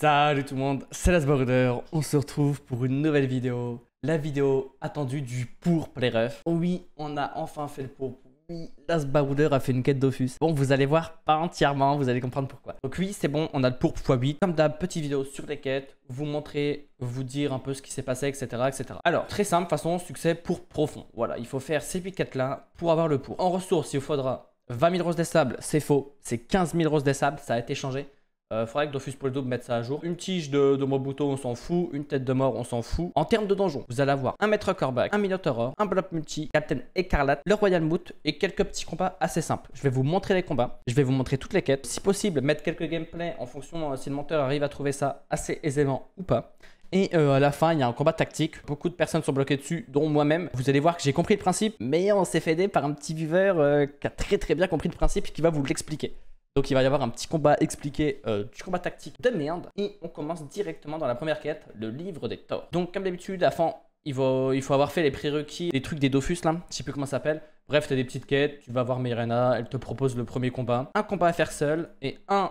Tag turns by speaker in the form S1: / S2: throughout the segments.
S1: Salut tout le monde, c'est Lasborder, on se retrouve pour une nouvelle vidéo, la vidéo attendue du pour playref. oui, on a enfin fait le pour. Oui, Lasborder a fait une quête d'Offus. Bon, vous allez voir, pas entièrement, vous allez comprendre pourquoi. Donc oui, c'est bon, on a le pour x8. Comme d'hab, petite vidéo sur les quêtes, vous montrer, vous dire un peu ce qui s'est passé, etc., Alors, très simple, façon, succès pour profond. Voilà, il faut faire ces 8 quêtes là pour avoir le pour. En ressources, il faudra 20 000 roses des sables, c'est faux, c'est 15 000 roses des sables, ça a été changé. Euh, faudrait que mettre mette ça à jour. Une tige de, de Mobuto, on s'en fout. Une tête de mort, on s'en fout. En termes de donjon, vous allez avoir un maître corbac, un minotaur, un blob multi, Captain Écarlate, le Royal Moot et quelques petits combats assez simples. Je vais vous montrer les combats, je vais vous montrer toutes les quêtes. Si possible, mettre quelques gameplay en fonction euh, si le menteur arrive à trouver ça assez aisément ou pas. Et euh, à la fin, il y a un combat tactique. Beaucoup de personnes sont bloquées dessus, dont moi-même. Vous allez voir que j'ai compris le principe, mais on s'est fait aider par un petit viveur euh, qui a très très bien compris le principe et qui va vous l'expliquer. Donc il va y avoir un petit combat expliqué euh, du combat tactique de merde. Et on commence directement dans la première quête, le livre des torts. Donc comme d'habitude, à il faut, il faut avoir fait les prérequis, les trucs des Dofus là, je sais plus comment ça s'appelle. Bref, t'as des petites quêtes, tu vas voir Myrena, elle te propose le premier combat. Un combat à faire seul et un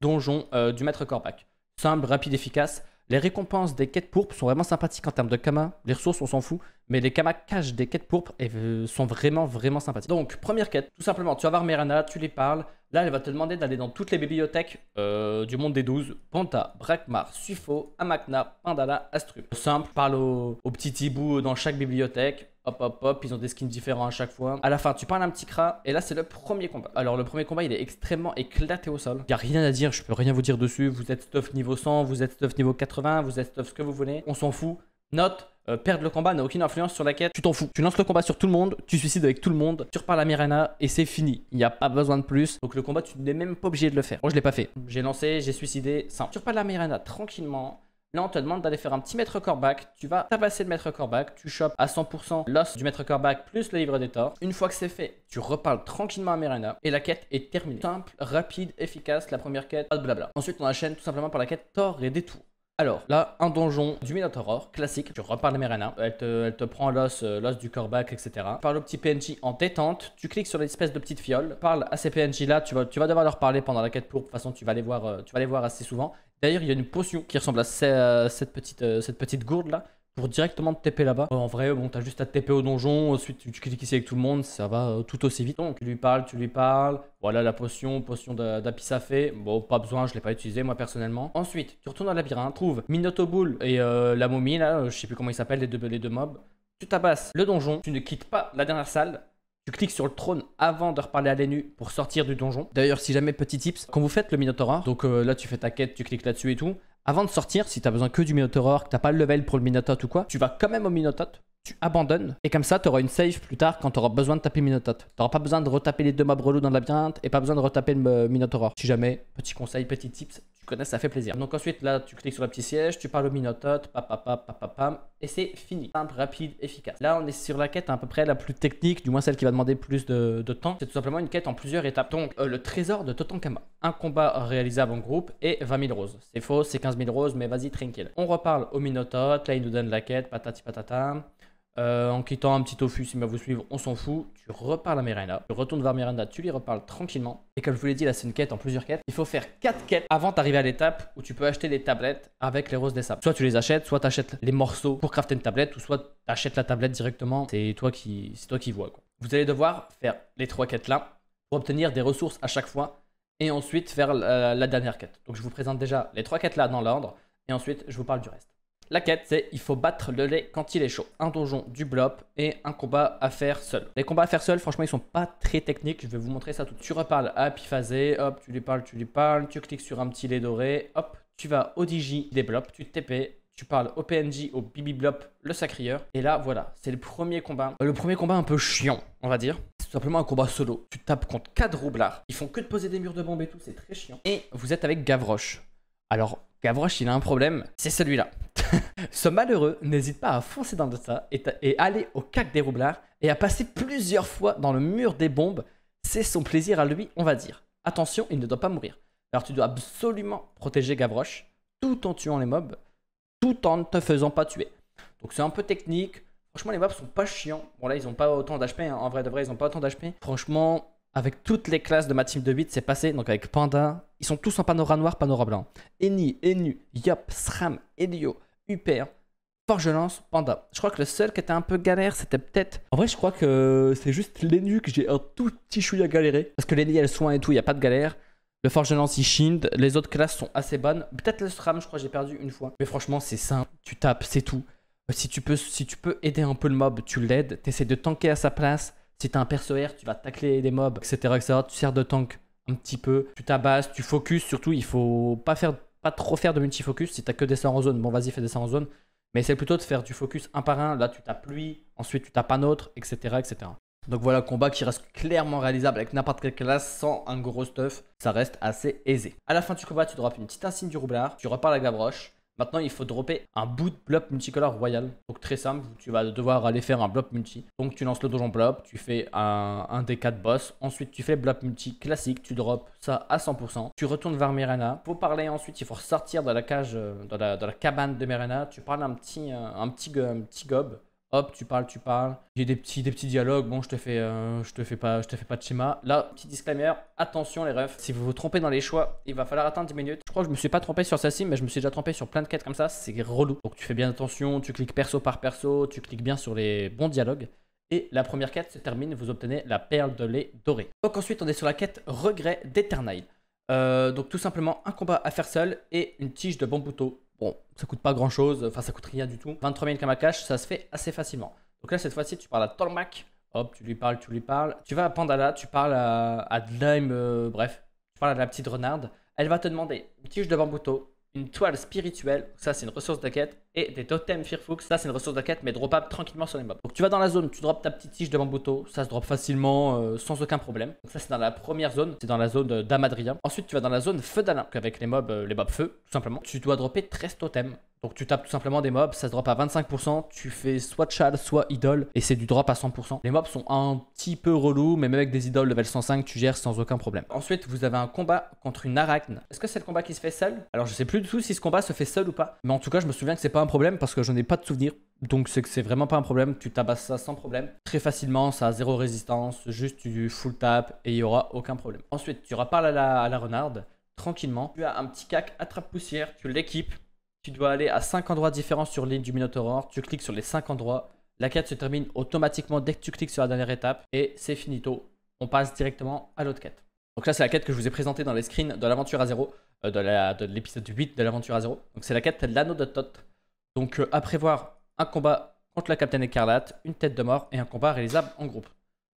S1: donjon euh, du maître Corbac. Simple, rapide, efficace. Les récompenses des quêtes pourpres sont vraiment sympathiques en termes de kama. Les ressources, on s'en fout. Mais les kamas cachent des quêtes pourpres et, euh, sont vraiment, vraiment sympathiques. Donc, première quête, tout simplement, tu vas voir Merana, tu les parles. Là, elle va te demander d'aller dans toutes les bibliothèques euh, du monde des 12. Panta, Brakmar, Sufo, Amakna, Pandala, Astru. Simple, parle au, au petit hibou dans chaque bibliothèque. Hop, hop, hop, ils ont des skins différents à chaque fois. À la fin, tu parles un petit crat. Et là, c'est le premier combat. Alors, le premier combat, il est extrêmement éclaté au sol. Il n'y a rien à dire, je peux rien vous dire dessus. Vous êtes stuff niveau 100, vous êtes stuff niveau 80, vous êtes stuff ce que vous voulez. On s'en fout. Note, euh, perdre le combat n'a aucune influence sur la quête, tu t'en fous. Tu lances le combat sur tout le monde, tu suicides avec tout le monde, tu repars la Mirana et c'est fini. Il n'y a pas besoin de plus. Donc le combat, tu n'es même pas obligé de le faire. Moi, je l'ai pas fait. J'ai lancé, j'ai suicidé, simple. Tu repars la Mirana tranquillement. Là, on te demande d'aller faire un petit maître corback. Tu vas tabasser le maître coreback, Tu chopes à 100% l'os du maître corback plus le livre des torts. Une fois que c'est fait, tu reparles tranquillement à Merena et la quête est terminée. Simple, rapide, efficace. La première quête, pas blabla. Ensuite, on enchaîne tout simplement par la quête torts et détours. Alors là, un donjon du Minotaur classique. Tu repars à Merena. Hein. Elle te, prend l'os, euh, l'os du corbac, etc. Parle au petit PNJ en détente. Tu cliques sur l'espèce de petite fiole. Parle à ces PNJ là. Tu vas, devoir leur parler pendant la quête pour. De toute façon, tu vas les voir, euh, tu vas voir assez souvent. D'ailleurs, il y a une potion qui ressemble à euh, petite, cette petite gourde là pour directement te TP là-bas. Euh, en vrai, bon, t'as juste à te TP au donjon, ensuite tu cliques ici avec tout le monde, ça va euh, tout aussi vite. Donc tu lui parles, tu lui parles, voilà la potion, potion d'Apisafé, bon, pas besoin, je l'ai pas utilisé moi personnellement. Ensuite, tu retournes dans le labyrinthe, trouve Minoto et euh, la momie là, je sais plus comment ils s'appellent, les deux, les deux mobs. Tu tabasses le donjon, tu ne quittes pas la dernière salle, tu cliques sur le trône avant de reparler à l'ENU pour sortir du donjon. D'ailleurs, si jamais petit tips, quand vous faites le Minotaur, donc là tu fais ta quête, tu cliques là-dessus et tout, avant de sortir, si tu n'as besoin que du Minotaur, que t'as pas le level pour le Minotaur ou quoi, tu vas quand même au Minotaur, tu abandonnes, et comme ça, tu auras une save plus tard quand tu auras besoin de taper Tu T'auras pas besoin de retaper les deux mobs relous dans le labyrinthe, et pas besoin de retaper le euh, Minotaur. Si jamais, petit conseil, petit tips, tu connais, ça fait plaisir. Donc ensuite, là, tu cliques sur le petit siège, tu parles au Minotaur, pam, et c'est fini. Simple, rapide, efficace. Là, on est sur la quête à peu près la plus technique, du moins celle qui va demander plus de, temps. C'est tout simplement une quête en plusieurs étapes. Donc, euh, le trésor de Totankama. Un combat réalisable en groupe et 20 000 roses. C'est faux, c'est 15 15 roses, mais vas-y, tranquille. On reparle au Minotote, là il nous donne la quête, patati patata. Euh, en quittant un petit tofu, s'il va vous suivre, on s'en fout. Tu reparles à Miranda, tu retournes vers Miranda, tu lui reparles tranquillement. Et comme je vous l'ai dit, là c'est une quête en plusieurs quêtes. Il faut faire quatre quêtes avant d'arriver à l'étape où tu peux acheter des tablettes avec les roses des sables. Soit tu les achètes, soit tu achètes les morceaux pour crafter une tablette, ou soit tu achètes la tablette directement. C'est toi qui, c'est toi qui vois quoi. Vous allez devoir faire les trois quêtes là pour obtenir des ressources à chaque fois et ensuite faire la, dernière quête. Donc je vous présente déjà les trois quêtes là dans l'ordre, et ensuite je vous parle du reste. La quête, c'est il faut battre le lait quand il est chaud. Un donjon du blob et un combat à faire seul. Les combats à faire seul, franchement, ils sont pas très techniques. Je vais vous montrer ça tout. Tu reparles à Piphasé, hop, tu lui parles, tu lui parles, tu cliques sur un petit lait doré, hop, tu vas au Digi, des blobs, tu TP, tu parles au PNJ, au Bibi Blop, le sacrieur. Et là, voilà, c'est le premier combat. Euh, le premier combat un peu chiant, on va dire. C'est tout simplement un combat solo. Tu tapes contre 4 roublards. Ils font que de poser des murs de bombes et tout, c'est très chiant. Et vous êtes avec Gavroche. Alors, Gavroche, il a un problème, c'est celui-là. Ce malheureux n'hésite pas à foncer dans le tas et, et aller au cac des roublards et à passer plusieurs fois dans le mur des bombes. C'est son plaisir à lui, on va dire. Attention, il ne doit pas mourir. Alors tu dois absolument protéger Gavroche tout en tuant les mobs tout en ne te faisant pas tuer. Donc c'est un peu technique. Franchement, les maps sont pas chiants. Bon, là, ils ont pas autant d'HP. Hein. En vrai de vrai, ils ont pas autant d'HP. Franchement, avec toutes les classes de ma team de 8, c'est passé. Donc avec Panda, ils sont tous en panorama noir, panorama blanc. Eni, Enu, Yop, SRAM, Elio, Uper, lance Panda. Je crois que le seul qui était un peu galère, c'était peut-être. En vrai, je crois que c'est juste l'Enu que j'ai un tout petit chouïa galéré. Parce que l'Eni, elle soin et tout, il n'y a pas de galère. Le Forge Lance, il Les autres classes sont assez bonnes. Peut-être le SRAM, je crois, que j'ai perdu une fois. Mais franchement, c'est simple. Tu tapes, c'est tout. Si tu, peux, si tu peux aider un peu le mob, tu l'aides. Tu essaies de tanker à sa place. Si t'as un perso R, tu vas tacler les mobs, etc., etc. Tu sers de tank un petit peu. Tu tabasses, tu focus. Surtout, il faut pas faire pas trop faire de multifocus. Si t'as que des sorts en zone, bon, vas-y, fais des en zone. Mais c'est plutôt de faire du focus un par un. Là, tu tapes lui, ensuite tu tapes un autre, etc. etc. Donc voilà, combat qui reste clairement réalisable avec n'importe quelle classe sans un gros stuff. Ça reste assez aisé. À la fin du combat, tu drops une petite insigne du roublard, tu repars la Gavroche. Maintenant, il faut dropper un bout de blob multicolore royal. Donc très simple, tu vas devoir aller faire un blob multi. Donc tu lances le donjon blob, tu fais un, des 4 boss. Ensuite, tu fais blob multi classique, tu drops ça à 100%. Tu retournes vers Mirena. Pour parler ensuite, il faut ressortir de la cage, euh, de la, cabane de Mirena. Tu parles un petit, un, petit, un petit gob. Hop, tu parles, tu parles. Il a des petits, des petits dialogues. Bon, je te fais, euh, je te fais pas, je te fais pas de schéma. Là, petit disclaimer. Attention les refs. Si vous vous trompez dans les choix, il va falloir attendre 10 minutes. Je crois que je me suis pas trompé sur celle-ci, mais je me suis déjà trompé sur plein de quêtes comme ça. C'est relou. Donc tu fais bien attention. Tu cliques perso par perso. Tu cliques bien sur les bons dialogues. Et la première quête se termine, vous obtenez la perle de lait dorée. Donc ensuite, on est sur la quête Regret d'Eternal. Euh, donc tout simplement un combat à faire seul et une tige de bambouto. Bon, ça coûte pas grand chose, enfin ça coûte rien du tout. 23 000 Kamakash, ça se fait assez facilement. Donc là, cette fois-ci, tu parles à Tolmac. hop, tu lui parles, tu lui parles. Tu vas à Pandala, tu parles à, à euh, bref, tu parles à la petite renarde. Elle va te demander une tige de bambuto, une toile spirituelle, ça c'est une ressource de quête, et des totems Firefux. Ça, c'est une ressource de quête, mais dropable tranquillement sur les mobs. Donc, tu vas dans la zone, tu drops ta petite tige de Boto, Ça se drop facilement, euh, sans aucun problème. Donc, ça, c'est dans la première zone. C'est dans la zone euh, d'Amadria. Ensuite, tu vas dans la zone feu d'Alain. Avec les mobs, euh, les mobs feu, tout simplement. Tu dois dropper 13 totems. Donc, tu tapes tout simplement des mobs. Ça se drop à 25%. Tu fais soit chal, soit Idol, Et c'est du drop à 100%. Les mobs sont un petit peu relous, mais même avec des idoles level 105, tu gères sans aucun problème. Ensuite, vous avez un combat contre une arachne. Est-ce que c'est le combat qui se fait seul Alors, je sais plus du tout si ce combat se fait seul ou pas. Mais en tout cas, je me souviens que c'est pas problème parce que je n'ai pas de souvenir. Donc c'est que c'est vraiment pas un problème, tu tabasses ça sans problème. Très facilement, ça a zéro résistance, juste tu full tap et il n'y aura aucun problème. Ensuite, tu reparles à la, renarde, tranquillement. Tu as un petit cac attrape-poussière, tu l'équipes. Tu dois aller à cinq endroits différents sur l'île du Minotaur. Tu cliques sur les cinq endroits. La quête se termine automatiquement dès que tu cliques sur la dernière étape. Et c'est finito. On passe directement à l'autre quête. Donc là, c'est la quête que je vous ai présentée dans les screens de l'aventure à zéro, euh, de l'épisode 8 de l'aventure à zéro. Donc c'est la quête de l'anneau de tot donc euh, à prévoir un combat contre la Capitaine Écarlate, une tête de mort et un combat réalisable en groupe.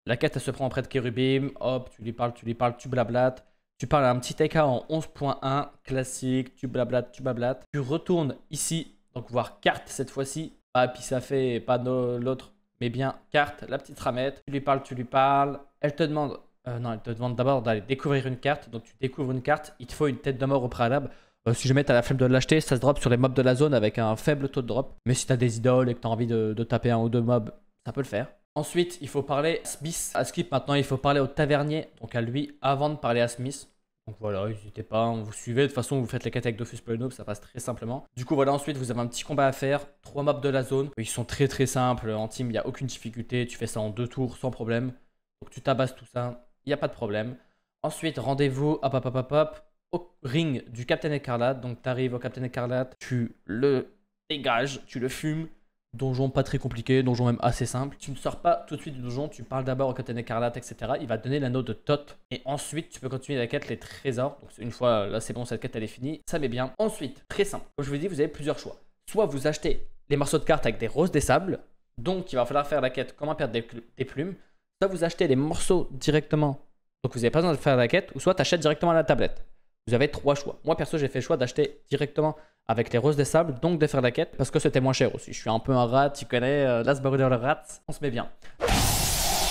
S1: La quête elle se prend auprès de Kerubim, hop, tu lui parles, tu lui parles, tu blablates. Tu parles à un petit TK en 11.1, classique, tu blablates, tu blablates. Tu retournes ici, donc voir carte cette fois-ci, pas puis ça fait pas l'autre, mais bien carte, la petite ramette. Tu lui parles, tu lui parles. Elle te demande, euh, non, elle te demande d'abord d'aller découvrir une carte, donc tu découvres une carte, il te faut une tête de mort au préalable. Si euh, si jamais t'as la flemme de l'acheter, ça se drop sur les mobs de la zone avec un faible taux de drop. Mais si t'as des idoles et que t'as envie de, taper un ou deux mobs, ça peut le faire. Ensuite, il faut parler à Smith, à Skip. Maintenant, il faut parler au tavernier, donc à lui, avant de parler à Smith. Donc voilà, n'hésitez pas, hein, vous suivez. De toute façon, vous faites les quêtes avec Dofus Polynope, ça passe très simplement. Du coup, voilà, ensuite, vous avez un petit combat à faire. Trois mobs de la zone. Ils sont très très simples. En team, il n'y a aucune difficulté. Tu fais ça en deux tours sans problème. Donc tu tabasses tout ça, il n'y a pas de problème. Ensuite, rendez-vous, hop, hop, hop, hop, hop au ring du Captain Écarlate. Donc tu arrives au Captain Écarlate, tu le dégages, tu le fumes. Donjon pas très compliqué, donjon même assez simple. Tu ne sors pas tout de suite du donjon, tu parles d'abord au Captain Écarlate, etc. Il va te donner l'anneau de Tot. Et ensuite, tu peux continuer la quête, les trésors. Donc une fois, là c'est bon, cette quête elle est finie. Ça met bien. Ensuite, très simple. je vous dis, vous avez plusieurs choix. Soit vous achetez les morceaux de cartes avec des roses des sables. Donc il va falloir faire la quête comment perdre des, plumes. Soit vous achetez les morceaux directement. Donc vous n'avez pas besoin de faire la quête. Ou soit tu achètes directement à la tablette vous avez trois choix. Moi, perso, j'ai fait le choix d'acheter directement avec les Roses des Sables, donc de faire la quête, parce que c'était moins cher aussi. Je suis un peu un rat, tu connais, euh, Last le Rat, on se met bien.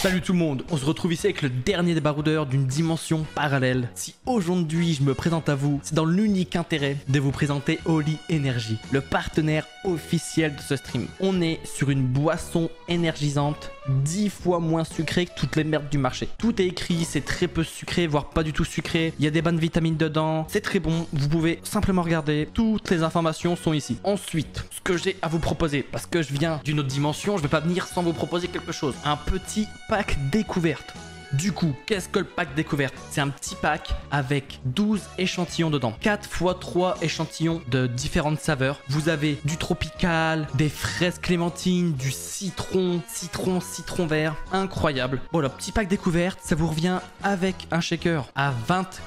S1: Salut tout le monde, on se retrouve ici avec le dernier débaroudeur d'une dimension parallèle. Si aujourd'hui je me présente à vous, c'est dans l'unique intérêt de vous présenter Oli Energy, le partenaire officiel de ce stream. On est sur une boisson énergisante 10 fois moins sucrée que toutes les merdes du marché. Tout est écrit, c'est très peu sucré, voire pas du tout sucré. Il y a des bonnes vitamines dedans, c'est très bon. Vous pouvez simplement regarder, toutes les informations sont ici. Ensuite, ce que j'ai à vous proposer, parce que je viens d'une autre dimension, je vais pas venir sans vous proposer quelque chose. Un petit pack découverte. Du coup, qu'est-ce que le pack découverte C'est un petit pack avec 12 échantillons dedans. 4 x 3 échantillons de différentes saveurs. Vous avez du tropical, des fraises clémentines, du citron, citron, citron vert. Incroyable. Bon, le petit pack découverte, ça vous revient avec un shaker à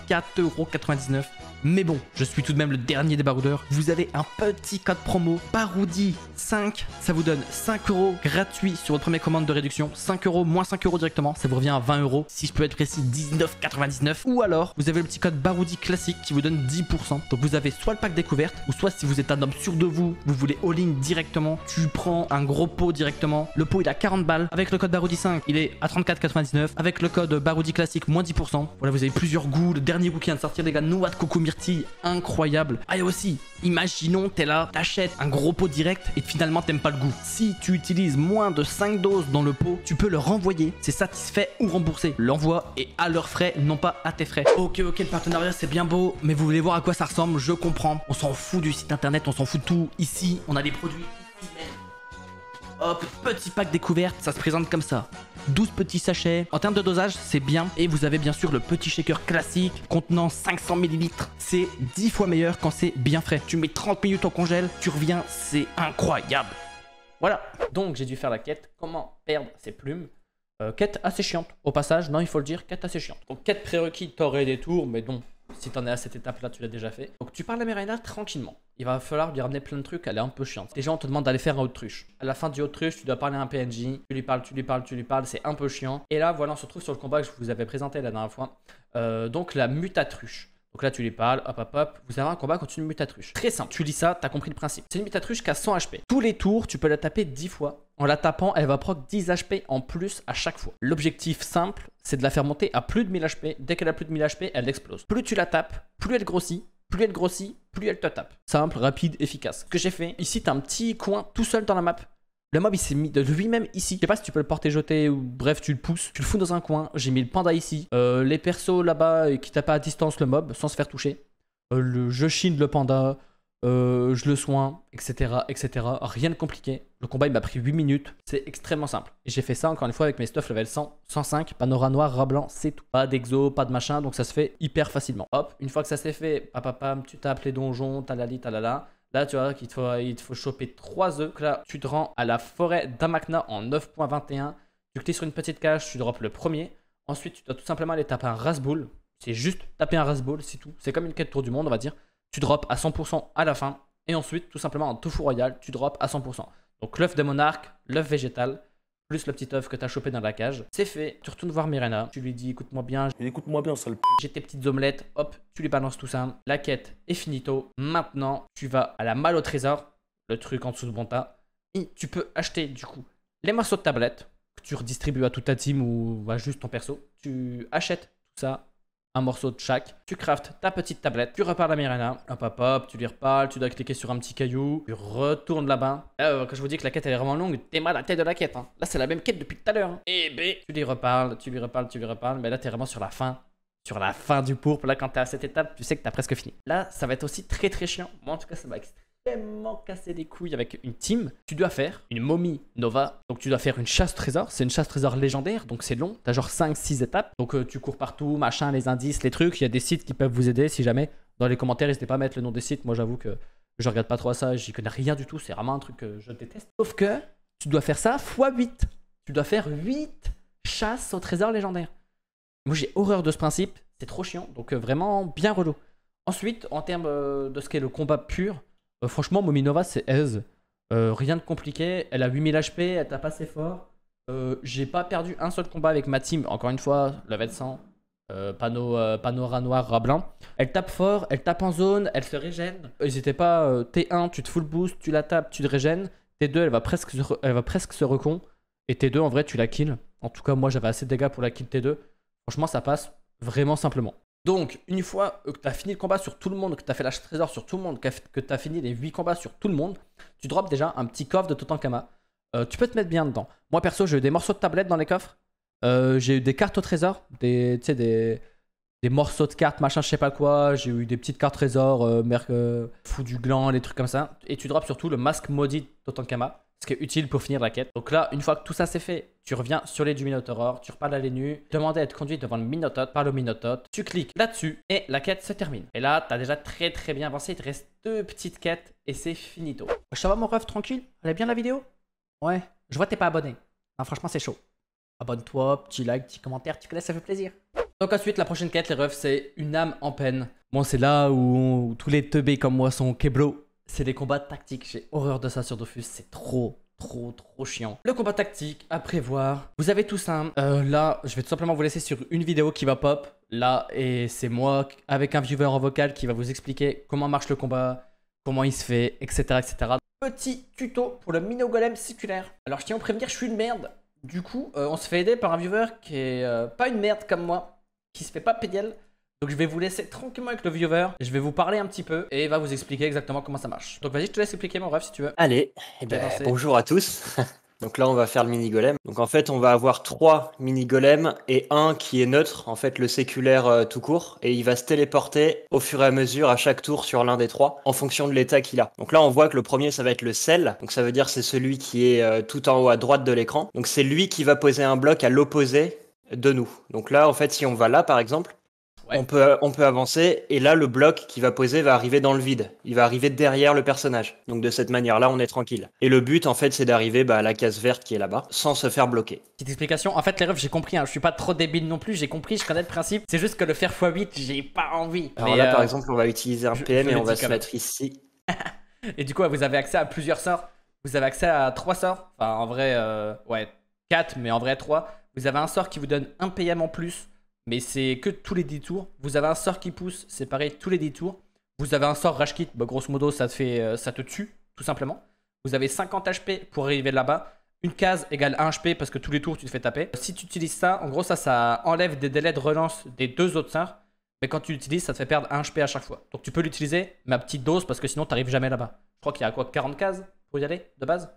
S1: 24,99€. Mais bon, je suis tout de même le dernier des Vous avez un petit code promo Baroudi5. Ça vous donne 5 euros gratuits sur votre première commande de réduction. 5 euros moins 5 euros directement. Ça vous revient à 20 euros. Si je peux être précis, 19,99. Ou alors, vous avez le petit code Baroudi classique qui vous donne 10%. Donc vous avez soit le pack découverte, ou soit si vous êtes un homme sûr de vous, vous voulez all-in directement, tu prends un gros pot directement. Le pot il a 40 balles. Avec le code Baroudi5, il est à 34,99. Avec le code Baroudi classique, moins 10%. Voilà, vous avez plusieurs goûts. Le dernier goût qui vient de sortir, les gars, noix de incroyable. Ah et aussi, imaginons t'es là, t'achètes un gros pot direct et finalement t'aimes pas le goût. Si tu utilises moins de 5 doses dans le pot, tu peux le renvoyer, c'est satisfait ou remboursé. L'envoi est à leurs frais, non pas à tes frais. Ok ok le partenariat c'est bien beau, mais vous voulez voir à quoi ça ressemble, je comprends. On s'en fout du site internet, on s'en fout de tout. Ici, on a des produits Hop, petit pack découverte, ça se présente comme ça. 12 petits sachets. En termes de dosage, c'est bien. Et vous avez bien sûr le petit shaker classique contenant 500 ml. C'est 10 fois meilleur quand c'est bien frais. Tu mets 30 minutes au congèle, tu reviens, c'est incroyable. Voilà. Donc j'ai dû faire la quête. Comment perdre ses plumes euh, Quête assez chiante. Au passage, non, il faut le dire, quête assez chiante. Donc quête prérequis, t'aurais des tours, mais non, si t'en es à cette étape-là, tu l'as déjà fait. Donc tu parles à Mérina tranquillement. Il va falloir lui ramener plein de trucs, elle est un peu chiante. Déjà, on te demande d'aller faire un truche. À la fin du autruche, tu dois parler à un PNJ, tu lui parles, tu lui parles, tu lui parles, c'est un peu chiant. Et là, voilà, on se retrouve sur le combat que je vous avais présenté la dernière fois. Euh, donc la mutatruche. Donc là, tu les parles, hop, hop, hop. Vous avez un combat contre une mutatruche. Très simple. Tu lis ça, t'as compris le principe. C'est une mutatruche qui a 100 HP. Tous les tours, tu peux la taper 10 fois. En la tapant, elle va prendre 10 HP en plus à chaque fois. L'objectif simple, c'est de la faire monter à plus de 1000 HP. Dès qu'elle a plus de 1000 HP, elle explose. Plus tu la tapes, plus elle grossit, plus elle grossit, plus elle te tape. Simple, rapide, efficace. Ce que j'ai fait, ici, t'as un petit coin tout seul dans la map le mob il s'est mis de lui-même ici. Je sais pas si tu peux le porter jeter ou bref tu le pousses, tu le fous dans un coin. J'ai mis le panda ici. Euh, les persos là-bas euh, qui tapent à distance le mob sans se faire toucher. Euh, je chine le panda, je le soins, etc., etc. Rien de compliqué. Le combat il m'a pris 8 minutes. C'est extrêmement simple. J'ai fait ça encore une fois avec mes stuff level 105, panora noir, ras blanc, c'est tout. Pas d'exo, pas de machin, donc ça se fait hyper facilement. Hop, une fois que ça s'est fait, papapam, tu tapes les donjons, talali, talala. Là, tu vois qu'il te faut, il faut choper 3 œufs. là, tu te rends à la forêt d'Amakna en 9.21. Tu cliques sur une petite cage, tu drops le premier. Ensuite, tu dois tout simplement aller taper un rasboul. C'est juste taper un rasboul, c'est tout. C'est comme une quête tour du monde, on va dire. Tu drops à 100% à la fin. Et ensuite, tout simplement en tofu royal, tu drops à 100%. Donc l'œuf de monarque, l'œuf végétal, plus le petit œuf que t'as chopé dans la cage. C'est fait, tu retournes voir Mirena, tu lui dis écoute-moi bien, écoute-moi bien sale p... J'ai tes petites omelettes, hop, tu lui balances tout ça. La quête est finito. Maintenant, tu vas à la malle au trésor, le truc en dessous de Bonta, et tu peux acheter du coup les morceaux de tablette que tu redistribues à toute ta team ou à juste ton perso. Tu achètes tout ça un morceau de chaque. Tu craftes ta petite tablette, tu reparles à la Mirena, hop hop hop, tu lui reparles, tu dois cliquer sur un petit caillou, tu retournes là-bas. Euh, quand je vous dis que la quête elle est vraiment longue, t'es mal à la tête de la quête. Hein. Là c'est la même quête depuis tout à l'heure. Et hein. eh B, ben. tu lui reparles, tu lui reparles, tu lui reparles, mais là t'es vraiment sur la fin. Sur la fin du pourpre, là quand t'es à cette étape, tu sais que t'as presque fini. Là, ça va être aussi très très chiant. Moi en tout cas, ça va tellement casser les couilles avec une team. Tu dois faire une momie Nova. Donc tu dois faire une chasse trésor. C'est une chasse trésor légendaire, donc c'est long. T'as genre 5-6 étapes. Donc euh, tu cours partout, machin, les indices, les trucs. Il y a des sites qui peuvent vous aider si jamais. Dans les commentaires, n'hésitez pas à mettre le nom des sites. Moi j'avoue que je regarde pas trop ça, j'y connais rien du tout. C'est vraiment un truc que je déteste. Sauf que tu dois faire ça x8. Tu dois faire 8 chasses au trésor légendaire. Moi j'ai horreur de ce principe. C'est trop chiant. Donc euh, vraiment bien relou. Ensuite, en termes euh, de ce qu'est le combat pur, euh, franchement, Mominova, c'est aise. Euh, rien de compliqué. Elle a 8000 HP, elle tape assez fort. Euh, j'ai pas perdu un seul combat avec ma team. Encore une fois, level 100, panneau, panneau noir, Elle tape fort, elle tape en zone, elle se régène. N'hésitez pas, T1, tu te full boost, tu la tapes, tu te régènes. T2, elle va presque elle va presque se recon. Et T2, en vrai, tu la kills. En tout cas, moi, j'avais assez de dégâts pour la kill T2. Franchement, ça passe vraiment simplement. Donc, une fois que tu as fini le combat sur tout le monde, que tu as fait l'âge trésor sur tout le monde, que tu as fini les 8 combats sur tout le monde, tu drops déjà un petit coffre de Totankama. Euh, tu peux te mettre bien dedans. Moi, perso, j'ai eu des morceaux de tablettes dans les coffres. Euh, j'ai eu des cartes au trésor, des, des, des morceaux de cartes, machin, je sais pas quoi. J'ai eu des petites cartes trésor, euh, euh fou du gland, les trucs comme ça. Et tu drops surtout le masque maudit de Totankama ce qui est utile pour finir la quête. Donc là, une fois que tout ça c'est fait, tu reviens sur les du Minotaur, tu repars à tu demandes à être conduit devant le Minotaur par le Minotaur, tu cliques là-dessus et la quête se termine. Et là, t'as déjà très très bien avancé, il te reste deux petites quêtes et c'est finito. Ça va mon ref, tranquille Elle est bien la vidéo Ouais, je vois t'es pas abonné. franchement c'est chaud. Abonne-toi, petit like, petit commentaire, tu connais, ça fait plaisir. Donc ensuite, la prochaine quête, les refs, c'est une âme en peine. Bon, c'est là où, où tous les teubés comme moi sont keblo c'est des combats tactiques. J'ai horreur de ça sur Dofus, c'est trop trop trop chiant. Le combat tactique à prévoir. Vous avez tout ça. Hein. Euh, là, je vais tout simplement vous laisser sur une vidéo qui va pop. Là, et c'est moi avec un viewer en vocal qui va vous expliquer comment marche le combat, comment il se fait, etc. etc. Petit tuto pour le Mino Golem circulaire. Alors je tiens à vous prévenir, je suis une merde. Du coup, euh, on se fait aider par un viewer qui est euh, pas une merde comme moi, qui se fait pas pédial. Donc je vais vous laisser tranquillement avec le viewer, je vais vous parler un petit peu et il va vous expliquer exactement comment ça marche. Donc vas-y, je te laisse expliquer mon rêve si tu veux. Allez, et eh ben, bonjour
S2: à tous. Donc là, on va faire le mini golem. Donc en fait, on va avoir trois mini golems et un qui est neutre, en fait le séculaire euh, tout court, et il va se téléporter au fur et à mesure à chaque tour sur l'un des trois, en fonction de l'état qu'il a. Donc là, on voit que le premier, ça va être le sel. Donc ça veut dire c'est celui qui est euh, tout en haut à droite de l'écran. Donc c'est lui qui va poser un bloc à l'opposé de nous. Donc là, en fait, si on va là, par exemple, on, peut, on peut avancer, et là, le bloc qui va poser va arriver dans le vide. Il va arriver derrière le personnage. Donc de cette manière-là, on est tranquille. Et le but, en fait, c'est d'arriver bah, à la case verte qui est là-bas, sans se faire bloquer.
S1: Petite explication. En fait, les refs, j'ai compris. Hein. Je suis pas trop débile non plus. J'ai compris, je connais le principe. C'est juste que le faire x8, j'ai pas envie. Alors là, euh, par exemple, on va utiliser un PM et on va se mettre ici. et du coup, vous avez accès à plusieurs sorts. Vous avez accès à trois sorts. Enfin, en vrai, euh, ouais, quatre, mais en vrai trois. Vous avez un sort qui vous donne un PM en plus mais c'est que tous les détours. Vous avez un sort qui pousse, c'est pareil, tous les détours. Vous avez un sort Rage Kit, bah, grosso modo, ça te, fait, euh, ça te tue, tout simplement. Vous avez 50 HP pour arriver là-bas. Une case égale 1 HP parce que tous les tours, tu te fais taper. Si tu utilises ça, en gros, ça, ça enlève des délais de relance des deux autres sorts. Mais quand tu l'utilises, ça te fait perdre 1 HP à chaque fois. Donc tu peux l'utiliser, mais à petite dose, parce que sinon, tu n'arrives jamais là-bas. Je crois qu'il y a quoi 40 cases pour y aller, de base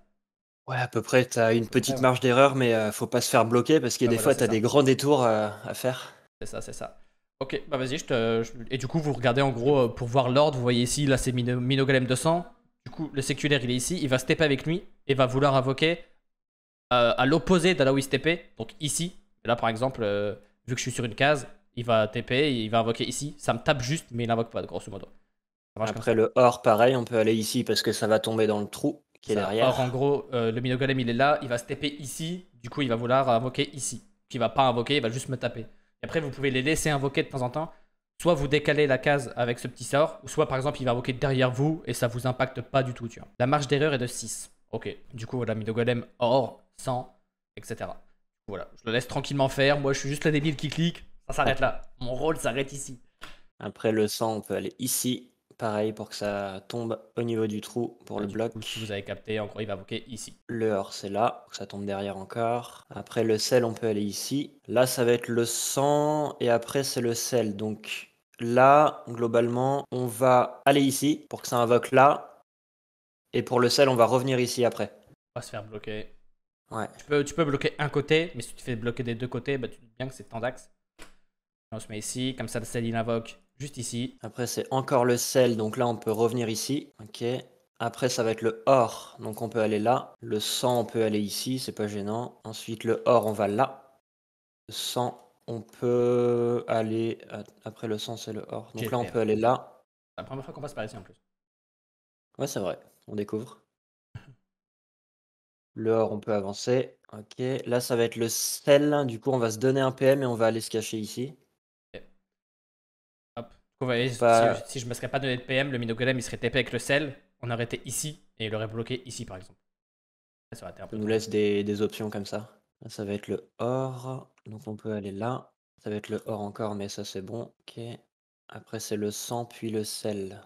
S2: Ouais, à peu près, tu as une petite marge d'erreur, mais euh, faut pas se faire bloquer parce que ah, des fois, tu as des grands détours euh, à faire.
S1: C'est ça, c'est ça. Ok, bah vas-y, je te. Et du coup, vous regardez en gros euh, pour voir l'ordre. Vous voyez ici, là c'est Mino- Minogalem 200. Du coup, le séculaire il est ici. Il va stepper avec lui et va vouloir invoquer euh, à l'opposé il TP. Donc ici. là par exemple, euh, vu que je suis sur une case, il va TP il va invoquer ici. Ça me tape juste, mais il n'invoque pas, grosso modo. Après
S2: le or, pareil, on peut aller ici parce que ça va tomber dans le trou qui est derrière. Or, en
S1: gros, le Minogalem, il est là, il va stepper ici, du coup, il va vouloir invoquer ici. qui va pas invoquer, il va juste me taper après, vous pouvez les laisser invoquer de temps en temps. Soit vous décalez la case avec ce petit sort, soit par exemple il va invoquer derrière vous et ça vous impacte pas du tout. La marge d'erreur est de 6. Ok, du coup, voilà, Golem or, 100, etc. Voilà, je le laisse tranquillement faire. Moi, je suis juste le débile qui clique. Ça s'arrête là. Mon rôle s'arrête
S2: ici. Après le sang on peut aller ici Pareil pour que ça tombe au niveau du trou pour ah, le bloc.
S1: si vous avez capté, Encore il va bloquer ici.
S2: Le or, c'est là, Que ça tombe derrière encore. Après, le sel, on peut aller ici. Là, ça va être le sang, et après, c'est le sel. Donc là, globalement, on va aller ici pour que ça invoque là. Et pour le sel, on va revenir ici après.
S1: On va se faire bloquer. Ouais. Tu peux, bloquer un côté, mais si tu te fais bloquer des deux côtés, bah, tu dis bien que c'est tandax. On se met ici, comme ça, le sel, il invoque juste ici.
S2: Après, c'est encore le sel, donc là, on peut revenir ici. Ok. Après, ça va être le or, donc on peut aller là. Le sang, on peut aller ici, c'est pas gênant. Ensuite, le or, on va là. Le sang, on peut aller... Après le sang, c'est le or. Donc là, on peut aller là.
S1: C'est la première fois qu'on passe par ici, en plus.
S2: Ouais, c'est vrai. On découvre. le or, on peut avancer. Ok, là, ça va être le sel. Du coup, on va se donner un PM et on va aller se cacher ici si, bah.
S1: si, je me serais pas donné de PM, le Minogolem il serait TP avec le sel, on aurait été ici et il aurait bloqué ici par exemple. Ça, On
S2: nous laisse des, options comme ça. ça va être le or, donc on peut aller là. Ça va être le or encore, mais ça c'est bon. Ok. Après c'est le sang puis le sel.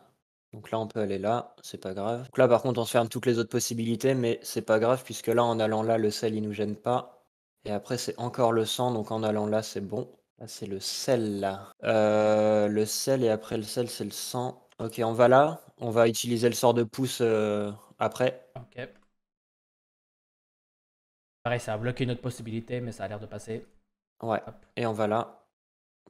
S2: Donc là on peut aller là, c'est pas grave. là par contre on se ferme toutes les autres possibilités, mais c'est pas grave puisque là en allant là le sel il nous gêne pas. Et après c'est encore le sang, donc en allant là c'est bon. Ah, c'est le sel là. Euh, le sel et après le sel, c'est le sang. Ok, on va là. On va utiliser le sort de pouce euh, après.
S1: Ok. Pareil, ça a bloqué une autre possibilité, mais ça a l'air de passer. Ouais. Et on va là.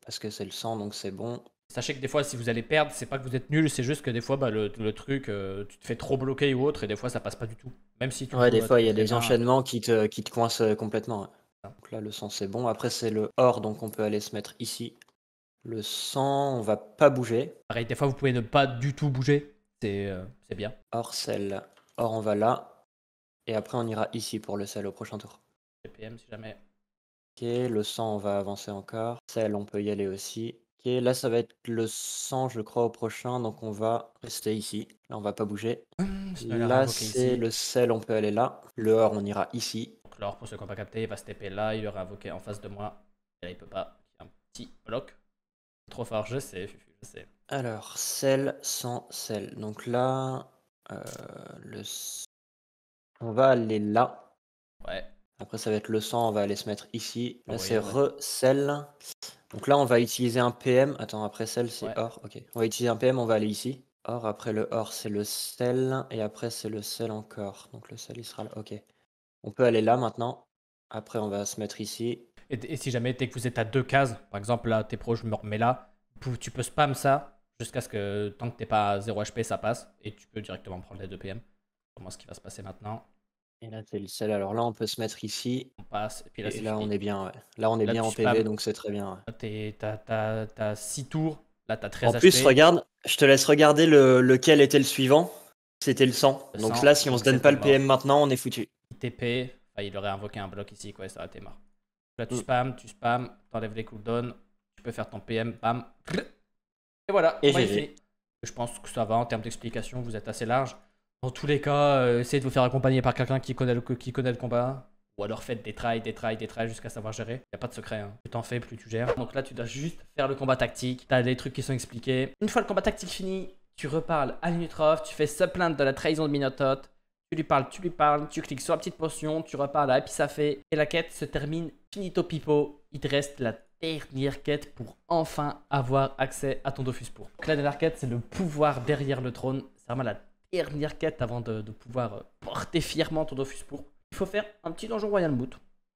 S1: Parce que c'est le sang, donc c'est bon. Sachez que des fois, si vous allez perdre, c'est pas que vous êtes nul, c'est juste que des fois, bah, le, truc, euh, tu te fais trop bloquer ou autre, et des fois, ça passe pas du tout. Même si Ouais, des fois, il y a des enchaînements
S2: qui te, qui te coincent complètement. Donc là, le sang, c'est bon. Après, c'est le or, donc on peut aller se mettre ici. Le sang, on va pas bouger. Pareil, des fois, vous pouvez ne pas du tout bouger. C'est euh, bien. Or, sel. Or, on va là. Et après, on ira ici pour le sel au prochain tour.
S1: GPM, si jamais.
S2: Ok, le sang, on va avancer encore. Sel, on peut y aller aussi. Ok, là, ça va être le sang, je crois, au prochain. Donc, on va rester ici. Là, on va pas bouger.
S1: Hum, là, c'est le
S2: sel, on peut aller là. Le or, on ira ici.
S1: Alors pour ceux qui n'ont pas capté, il va se taper là, il aura invoqué en face de moi. Et là, il peut pas. Il y a un petit bloc. Trop fort, je sais,
S2: Alors, sel sans sel. Donc là, euh, le... on va aller là. Ouais. Après, ça va être le sang, on va aller se mettre ici. Là, c'est re-sel. Donc là, on va utiliser un PM. Attends, après sel, c'est or. Ok. On va utiliser un PM, on va aller ici. Or, après le or, c'est le sel. Et après, c'est le sel encore. Donc le sel, il sera là. Ok. On peut aller là maintenant.
S1: Après, on va se mettre ici. Et, si jamais, dès que vous êtes à deux cases, par exemple, là, t'es pro, je me remets là, tu peux spam ça jusqu'à ce que, tant que t'es pas à 0 HP, ça passe. Et tu peux directement prendre les deux PM. Comment ce qui va se passer maintenant
S2: et là, t'es le seul. Alors là, on peut se mettre ici. On passe. Et puis là, on est bien. Là, on est bien en PV, donc c'est très bien.
S1: T'as 6 tours. Là, t'as 13 En plus, regarde,
S2: je te laisse regarder le, lequel était le suivant. C'était le 100. donc là, si on se donne pas le PM
S1: maintenant, on est foutu. TP, enfin, il aurait invoqué un bloc ici, quoi, ça aurait été mort. Là, tu mm. spam, tu spam, t'enlèves les cooldowns, tu peux faire ton PM, bam.
S2: Et voilà, et GG.
S1: Je pense que ça va en termes d'explication, vous êtes assez large. Dans tous les cas, euh, essayez de vous faire accompagner par quelqu'un qui connaît, le, qui connaît le combat. Ou alors faites des tries, des tries, des tries jusqu'à savoir gérer. Y a pas de secret, hein. plus t'en fais, plus tu gères. Donc là, tu dois juste faire le combat tactique. T'as des trucs qui sont expliqués. Une fois le combat tactique fini, tu reparles à Linutrof, tu fais se plainte de la trahison de Minotot tu lui parles, tu lui parles, tu cliques sur la petite potion, tu reparles à fait. et la quête se termine finito pipo. Il te reste la dernière quête pour enfin avoir accès à ton Dofus pour. Donc, la dernière quête, c'est le pouvoir derrière le trône. C'est vraiment la dernière quête avant de, pouvoir euh, porter fièrement ton Dofus pour. Il faut faire un petit donjon Royal Mood.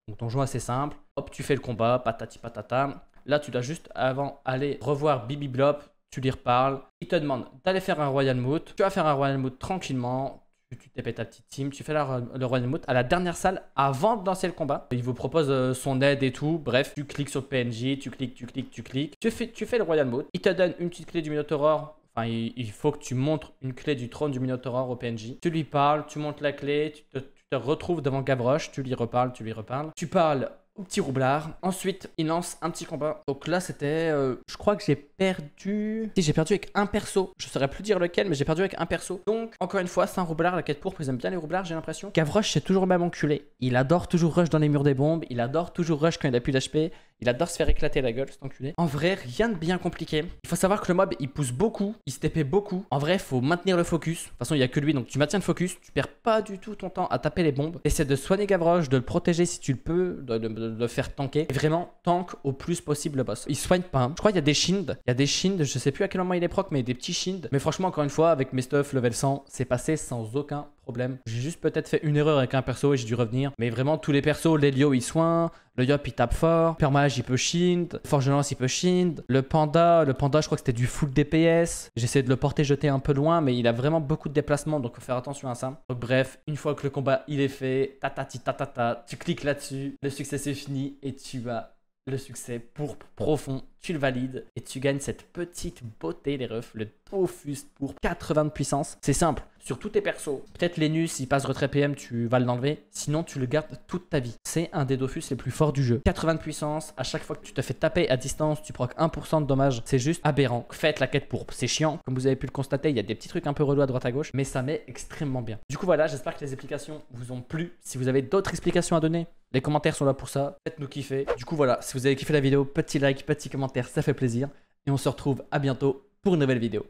S1: Donc donjon assez simple. Hop, tu fais le combat, patati patata. Là, tu dois juste avant aller revoir Bibi Blop, tu lui reparles. Il te demande d'aller faire un Royal Moot. Tu vas faire un Royal Moot tranquillement tu pètes ta petite team, tu fais le Royal mode à la dernière salle avant de lancer le combat. Il vous propose euh, son aide et tout. Bref, tu cliques sur PNJ, tu cliques, tu cliques, tu cliques. Tu fais, tu fais le Royal mode Il te donne une petite clé du Minotaur Enfin, il faut que tu montres une clé du trône du Minotaur au PNJ. Tu lui parles, tu montres la clé, tu te, tu te retrouves devant Gavroche, tu lui reparles, tu lui reparles. Tu parles petit roublard. Ensuite, il lance un petit combat. Donc là, c'était. Euh, je crois que j'ai perdu. j'ai perdu avec un perso. Je saurais plus dire lequel, mais j'ai perdu avec un perso. Donc, encore une fois, c'est un roublard. La quête pour, ils aiment bien les roublards, j'ai l'impression. Gavroche, c'est toujours le même enculé. Il adore toujours rush dans les murs des bombes. Il adore toujours rush quand il a plus d'HP. Il adore se faire éclater la gueule, cet enculé. En vrai, rien de bien compliqué. Il faut savoir que le mob, il pousse beaucoup, il se beaucoup. En vrai, faut maintenir le focus. De toute façon, il y a que lui, donc tu maintiens le focus. Tu perds pas du tout ton temps à taper les bombes. Essaie de soigner Gavroche, de le protéger si tu le peux, de, le faire tanker. Et vraiment, tank au plus possible le boss. Il soigne pas. Hein. Je crois qu'il y a des shinds. Il y a des shinds. je sais plus à quel moment il est proc, mais des petits shinds. Mais franchement, encore une fois, avec mes stuff level 100, c'est passé sans aucun problème. J'ai juste peut-être fait une erreur avec un perso et j'ai dû revenir. Mais vraiment, tous les persos, l'Elio il soigne, le Yop il tape fort, Permage il peut shield, Forge Lance il peut shield, le Panda, le Panda je crois que c'était du full DPS. J'essaie de le porter jeter un peu loin, mais il a vraiment beaucoup de déplacements donc faut faire attention à ça. bref, une fois que le combat il est fait, ta ta ta ta ta, tu cliques là-dessus, le succès c'est fini et tu as le succès pour profond, tu le valides et tu gagnes cette petite beauté les refs, le Offus pour 80 de puissance. C'est simple. Sur tous tes persos, peut-être Lénus, s'il passe retrait PM, tu vas l'enlever. Sinon, tu le gardes toute ta vie. C'est un des Dofus les plus forts du jeu. 80 de puissance, à chaque fois que tu te fais taper à distance, tu proc 1% de dommage. C'est juste aberrant. Faites la quête pour. C'est chiant. Comme vous avez pu le constater, il y a des petits trucs un peu relou à droite à gauche, mais ça met extrêmement bien. Du coup, voilà, j'espère que les explications vous ont plu. Si vous avez d'autres explications à donner, les commentaires sont là pour ça. Faites-nous kiffer. Du coup, voilà, si vous avez kiffé la vidéo, petit like, petit commentaire, ça fait plaisir. Et on se retrouve à bientôt pour une nouvelle vidéo.